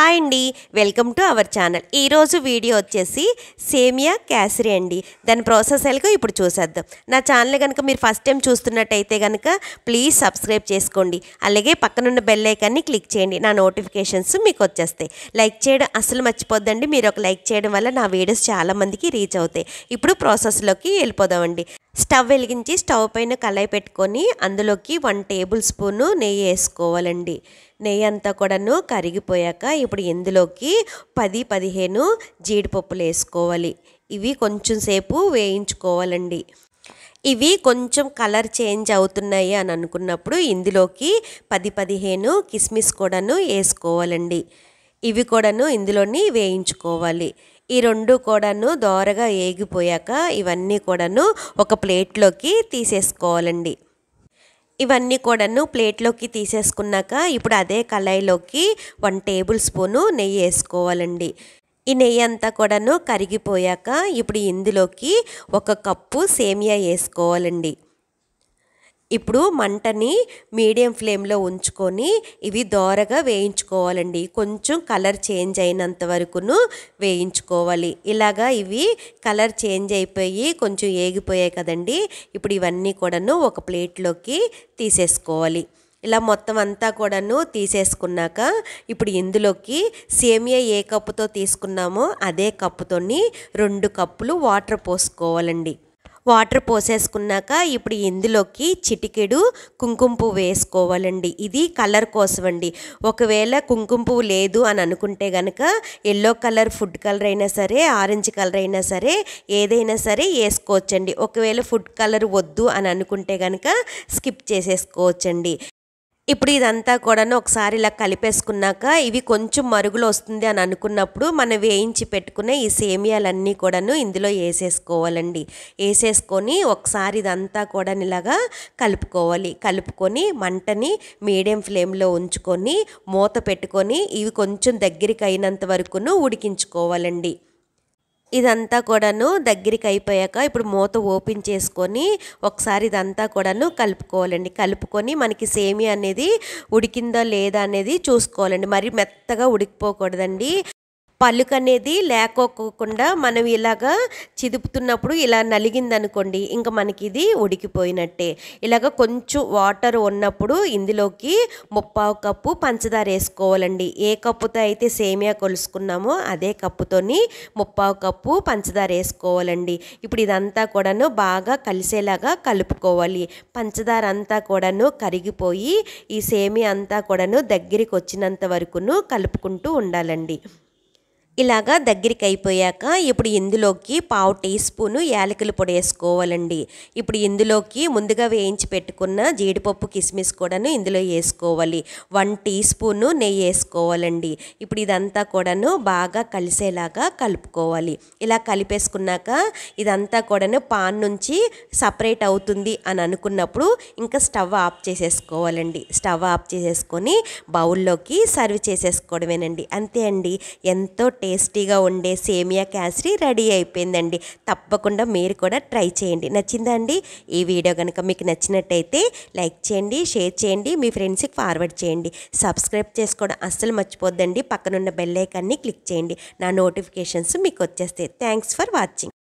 hi అండి welcome to our channel ఈరోజు video వచ్చేసి సేమియా క్యాసరీ అండి దాని ప్రాసెస్ ఎలాగో ఇప్పుడు చూసేద్దాం నా ఛానల్ కనుక మీరు ఫస్ట్ టైం చూస్తున్నట్టయితే కనుక ప్లీజ్ సబ్స్క్రైబ్ చేసుకోండి అలాగే పక్కనున్న బెల్ ఐకాన్ని క్లిక్ చేయండి నా నోటిఫికేషన్స్ మీకు వచ్చేస్తాయి లైక్ చేయడం అసలు మర్చిపోద్దండి మీరు ఒక లైక్ చేయడం వల్ల నా వీడియోస్ చాలామందికి రీచ్ అవుతాయి ఇప్పుడు ప్రాసెస్లోకి వెళ్ళిపోదామండి స్టవ్ వెలిగించి స్టవ్ పైన కళాయి పెట్టుకొని అందులోకి వన్ టేబుల్ స్పూను నెయ్యి వేసుకోవాలండి నెయ్యి అంతా కూడాను కరిగిపోయాక ఇప్పుడు ఇందులోకి పది పదిహేను జీడిపప్పులు వేసుకోవాలి ఇవి కొంచెం సేపు వేయించుకోవాలండి ఇవి కొంచెం కలర్ చేంజ్ అవుతున్నాయి అని అనుకున్నప్పుడు ఇందులోకి పది పదిహేను కిస్మిస్ కూడాను వేసుకోవాలండి ఇవి కూడాను ఇందులోని వేయించుకోవాలి ఈ రెండు కూడాను దోరగా ఏగిపోయాక ఇవన్నీ కూడాను ఒక ప్లేట్లోకి తీసేసుకోవాలండి ఇవన్నీ కూడాను ప్లేట్లోకి తీసేసుకున్నాక ఇప్పుడు అదే కళాయిలోకి వన్ టేబుల్ స్పూను నెయ్యి వేసుకోవాలండి ఈ నెయ్యి అంతా కూడాను కరిగిపోయాక ఇప్పుడు ఇందులోకి ఒక కప్పు సేమియా వేసుకోవాలండి ఇప్పుడు మంటని మీడియం ఫ్లేమ్లో ఉంచుకొని ఇవి దోరగా వేయించుకోవాలండి కొంచెం కలర్ చేంజ్ అయినంత వరకును వేయించుకోవాలి ఇలాగా ఇవి కలర్ చేంజ్ అయిపోయి కొంచెం ఏగిపోయాయి కదండి ఇప్పుడు ఇవన్నీ కూడాను ఒక ప్లేట్లోకి తీసేసుకోవాలి ఇలా మొత్తం అంతా కూడాను తీసేసుకున్నాక ఇప్పుడు ఇందులోకి సేమియా ఏ కప్పుతో తీసుకున్నామో అదే కప్పుతోని రెండు కప్పులు వాటర్ పోసుకోవాలండి వాటర్ పోసేసుకున్నాక ఇప్పుడు ఇందులోకి చిటికెడు కుంకుమ పువ్వు వేసుకోవాలండి ఇది కలర్ కోసం అండి ఒకవేళ కుంకుమ పువ్వు లేదు అని అనుకుంటే కనుక ఎల్లో కలర్ ఫుడ్ కలర్ అయినా సరే ఆరెంజ్ కలర్ అయినా సరే ఏదైనా సరే వేసుకోవచ్చండి ఒకవేళ ఫుడ్ కలర్ వద్దు అని అనుకుంటే కనుక స్కిప్ చేసేసుకోవచ్చండి ఇప్పుడు ఇదంతా కూడాను ఒకసారి ఇలా కలిపేసుకున్నాక ఇవి కొంచెం మరుగులు వస్తుంది అని అనుకున్నప్పుడు మనం వేయించి పెట్టుకునే ఈ సేమియాలన్నీ కూడాను ఇందులో వేసేసుకోవాలండి వేసేసుకొని ఒకసారి ఇదంతా కూడా ఇలాగా కలుపుకోవాలి కలుపుకొని మంటని మీడియం ఫ్లేమ్లో ఉంచుకొని మూత పెట్టుకొని ఇవి కొంచెం దగ్గరికి అయినంత వరకును ఉడికించుకోవాలండి ఇదంతా కూడాను దగ్గరికి అయిపోయాక ఇప్పుడు మూత ఓపెన్ చేసుకొని ఒకసారి ఇదంతా కూడాను కలుపుకోవాలండి కలుపుకొని మనకి సేమియా అనేది ఉడికిందో లేదా అనేది చూసుకోవాలండి మరి మెత్తగా ఉడికిపోకూడదండి పలుకు అనేది లేకోకుండా మనం ఇలాగా చిదుపుతున్నప్పుడు ఇలా నలిగిందనుకోండి ఇంకా మనకి ఇది ఉడికిపోయినట్టే ఇలాగ కొంచెం వాటర్ ఉన్నప్పుడు ఇందులోకి ముప్పావు కప్పు పంచదార వేసుకోవాలండి ఏ కప్పుతో అయితే సేమియా కొలుసుకున్నామో అదే కప్పుతోని ముప్పావు కప్పు పంచదార వేసుకోవాలండి ఇప్పుడు ఇదంతా కూడాను బాగా కలిసేలాగా కలుపుకోవాలి పంచదార అంతా కూడాను కరిగిపోయి ఈ సేమియా అంతా కూడాను దగ్గరికి వచ్చినంత వరకును కలుపుకుంటూ ఉండాలండి ఇలాగా దగ్గరికి అయిపోయాక ఇప్పుడు ఇందులోకి పావు టీ స్పూను యాలకుల పొడి వేసుకోవాలండి ఇప్పుడు ఇందులోకి ముందుగా వేయించి పెట్టుకున్న జీడిపప్పు కిస్మిస్ కూడాను ఇందులో వేసుకోవాలి వన్ టీ స్పూను నెయ్యి వేసుకోవాలండి ఇప్పుడు ఇదంతా కూడాను బాగా కలిసేలాగా కలుపుకోవాలి ఇలా కలిపేసుకున్నాక ఇదంతా కూడాను పాన్ నుంచి సపరేట్ అవుతుంది అని అనుకున్నప్పుడు ఇంకా స్టవ్ ఆఫ్ చేసేసుకోవాలండి స్టవ్ ఆఫ్ చేసేసుకొని బౌల్లోకి సర్వ్ చేసేసుకోవడమేనండి అంతే అండి ఎంతో టేస్ట్ టేస్టీగా ఉండే సేమియా క్యాసరీ రెడీ అయిపోయిందండి తప్పకుండా మీరు కూడా ట్రై చేయండి నచ్చిందా అండి ఈ వీడియో కనుక మీకు నచ్చినట్టయితే లైక్ చేయండి షేర్ చేయండి మీ ఫ్రెండ్స్కి ఫార్వర్డ్ చేయండి సబ్స్క్రైబ్ చేసుకోవడం అస్సలు మర్చిపోద్దండి పక్కనున్న బెల్లైకాన్ని క్లిక్ చేయండి నా నోటిఫికేషన్స్ మీకు వచ్చేస్తాయి థ్యాంక్స్ ఫర్ వాచింగ్